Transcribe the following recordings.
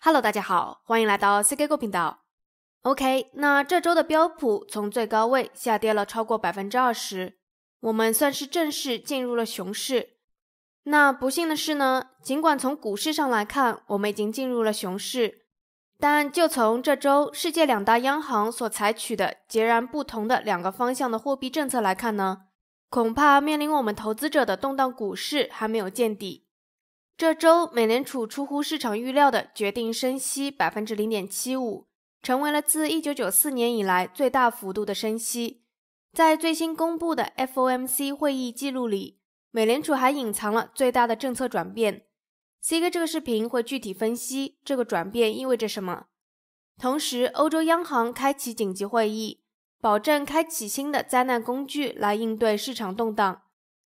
Hello，大家好，欢迎来到 C K Go 频道。OK，那这周的标普从最高位下跌了超过百分之二十，我们算是正式进入了熊市。那不幸的是呢，尽管从股市上来看，我们已经进入了熊市，但就从这周世界两大央行所采取的截然不同的两个方向的货币政策来看呢，恐怕面临我们投资者的动荡股市还没有见底。这周，美联储出乎市场预料的决定升息百分之零点七五，成为了自一九九四年以来最大幅度的升息。在最新公布的 FOMC 会议记录里，美联储还隐藏了最大的政策转变。CK 这个视频会具体分析这个转变意味着什么。同时，欧洲央行开启紧急会议，保证开启新的灾难工具来应对市场动荡。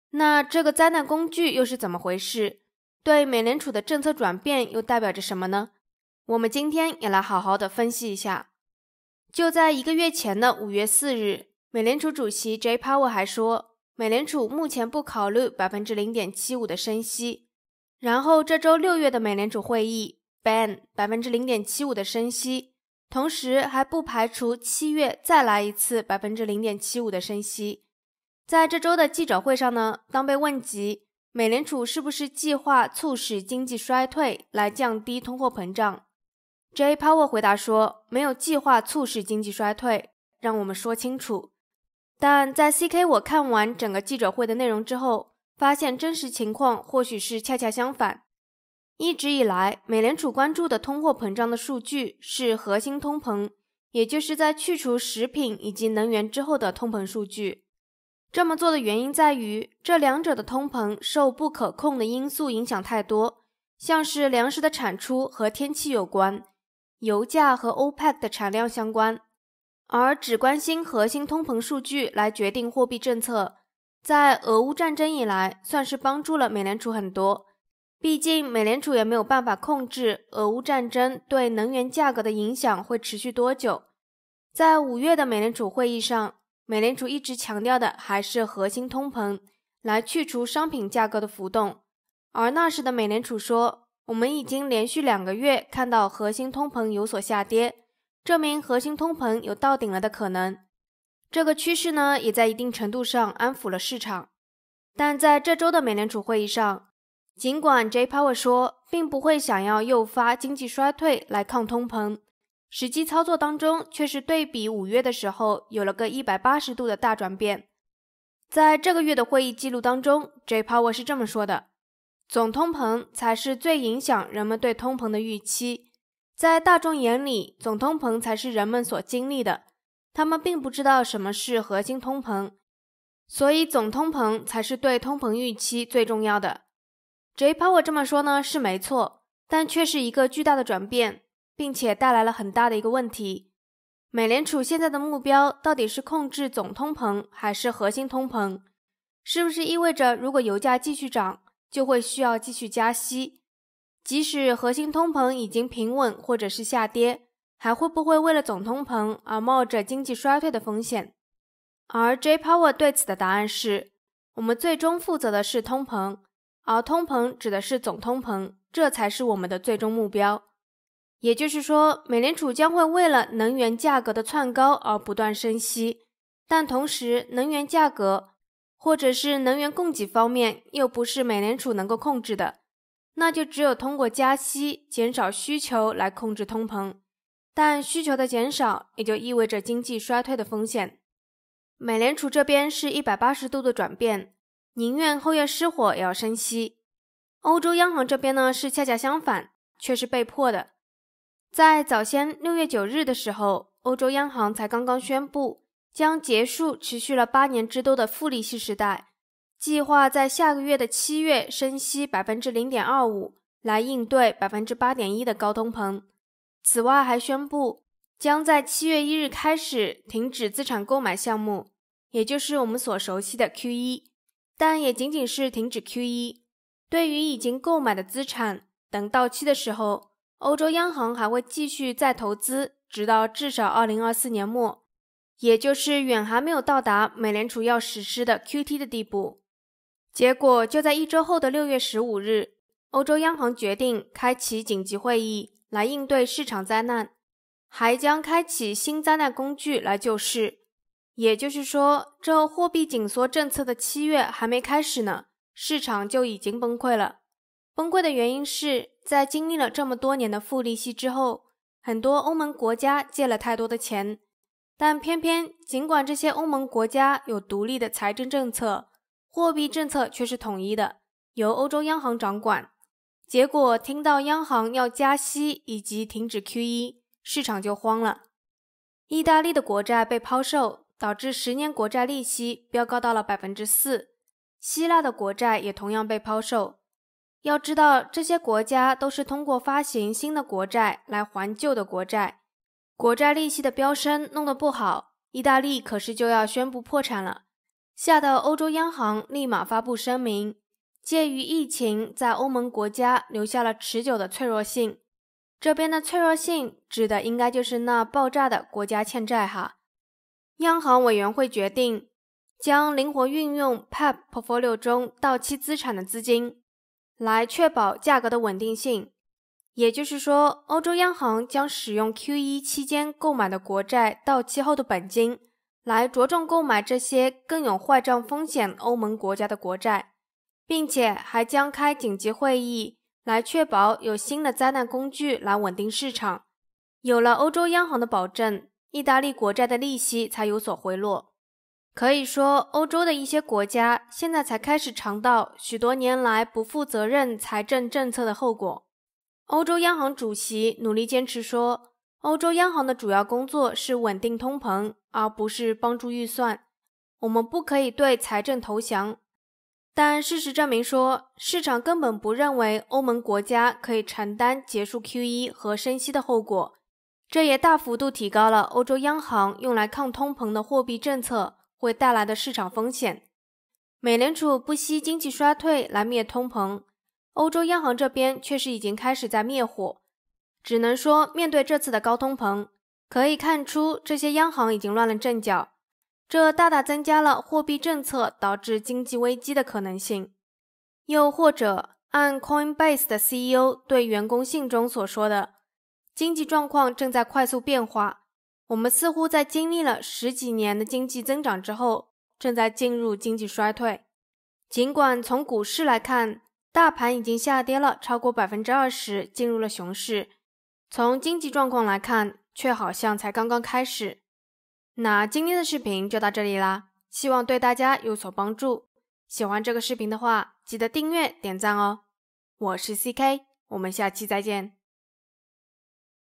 那这个灾难工具又是怎么回事？对美联储的政策转变又代表着什么呢？我们今天也来好好的分析一下。就在一个月前的五月四日，美联储主席 J. Power 还说，美联储目前不考虑百分之零点七五的升息。然后这周六月的美联储会议，ban 百分之零点七五的升息，同时还不排除七月再来一次百分之零点七五的升息。在这周的记者会上呢，当被问及。美联储是不是计划促使经济衰退来降低通货膨胀？J Power 回答说，没有计划促使经济衰退，让我们说清楚。但在 C K，我看完整个记者会的内容之后，发现真实情况或许是恰恰相反。一直以来，美联储关注的通货膨胀的数据是核心通膨，也就是在去除食品以及能源之后的通膨数据。这么做的原因在于，这两者的通膨受不可控的因素影响太多，像是粮食的产出和天气有关，油价和 OPEC 的产量相关，而只关心核心通膨数据来决定货币政策，在俄乌战争以来算是帮助了美联储很多。毕竟美联储也没有办法控制俄乌战争对能源价格的影响会持续多久。在五月的美联储会议上。美联储一直强调的还是核心通膨，来去除商品价格的浮动。而那时的美联储说，我们已经连续两个月看到核心通膨有所下跌，证明核心通膨有到顶了的可能。这个趋势呢，也在一定程度上安抚了市场。但在这周的美联储会议上，尽管 J Power 说，并不会想要诱发经济衰退来抗通膨。实际操作当中，却是对比五月的时候有了个一百八十度的大转变。在这个月的会议记录当中，J.Power 是这么说的：总通膨才是最影响人们对通膨的预期。在大众眼里，总通膨才是人们所经历的，他们并不知道什么是核心通膨，所以总通膨才是对通膨预期最重要的。J.Power 这么说呢是没错，但却是一个巨大的转变。并且带来了很大的一个问题：美联储现在的目标到底是控制总通膨还是核心通膨？是不是意味着如果油价继续涨，就会需要继续加息？即使核心通膨已经平稳或者是下跌，还会不会为了总通膨而冒着经济衰退的风险？而 J.Power 对此的答案是：我们最终负责的是通膨，而通膨指的是总通膨，这才是我们的最终目标。也就是说，美联储将会为了能源价格的窜高而不断升息，但同时，能源价格或者是能源供给方面又不是美联储能够控制的，那就只有通过加息减少需求来控制通膨。但需求的减少也就意味着经济衰退的风险。美联储这边是一百八十度的转变，宁愿后院失火也要升息。欧洲央行这边呢是恰恰相反，却是被迫的。在早先六月九日的时候，欧洲央行才刚刚宣布将结束持续了八年之多的负利息时代，计划在下个月的七月升息百分之零点二五来应对百分之八点一的高通膨。此外，还宣布将在七月一日开始停止资产购买项目，也就是我们所熟悉的 QE，但也仅仅是停止 QE。对于已经购买的资产，等到期的时候。欧洲央行还会继续再投资，直到至少二零二四年末，也就是远还没有到达美联储要实施的 QT 的地步。结果就在一周后的六月十五日，欧洲央行决定开启紧急会议来应对市场灾难，还将开启新灾难工具来救市。也就是说，这货币紧缩政策的七月还没开始呢，市场就已经崩溃了。崩溃的原因是。在经历了这么多年的负利息之后，很多欧盟国家借了太多的钱，但偏偏尽管这些欧盟国家有独立的财政政策，货币政策却是统一的，由欧洲央行掌管。结果听到央行要加息以及停止 QE，市场就慌了。意大利的国债被抛售，导致十年国债利息飙高到了百分之四。希腊的国债也同样被抛售。要知道，这些国家都是通过发行新的国债来还旧的国债，国债利息的飙升弄得不好，意大利可是就要宣布破产了，吓得欧洲央行立马发布声明，鉴于疫情在欧盟国家留下了持久的脆弱性，这边的脆弱性指的应该就是那爆炸的国家欠债哈，央行委员会决定将灵活运用 p a p portfolio 中到期资产的资金。来确保价格的稳定性，也就是说，欧洲央行将使用 QE 期间购买的国债到期后的本金，来着重购买这些更有坏账风险欧盟国家的国债，并且还将开紧急会议来确保有新的灾难工具来稳定市场。有了欧洲央行的保证，意大利国债的利息才有所回落。可以说，欧洲的一些国家现在才开始尝到许多年来不负责任财政政策的后果。欧洲央行主席努力坚持说，欧洲央行的主要工作是稳定通膨，而不是帮助预算。我们不可以对财政投降。但事实证明，说市场根本不认为欧盟国家可以承担结束 QE 和升息的后果，这也大幅度提高了欧洲央行用来抗通膨的货币政策。会带来的市场风险。美联储不惜经济衰退来灭通膨，欧洲央行这边确实已经开始在灭火。只能说，面对这次的高通膨，可以看出这些央行已经乱了阵脚，这大大增加了货币政策导致经济危机的可能性。又或者，按 Coinbase 的 CEO 对员工信中所说的，经济状况正在快速变化。我们似乎在经历了十几年的经济增长之后，正在进入经济衰退。尽管从股市来看，大盘已经下跌了超过百分之二十，进入了熊市；从经济状况来看，却好像才刚刚开始。那今天的视频就到这里啦，希望对大家有所帮助。喜欢这个视频的话，记得订阅、点赞哦。我是 C K，我们下期再见。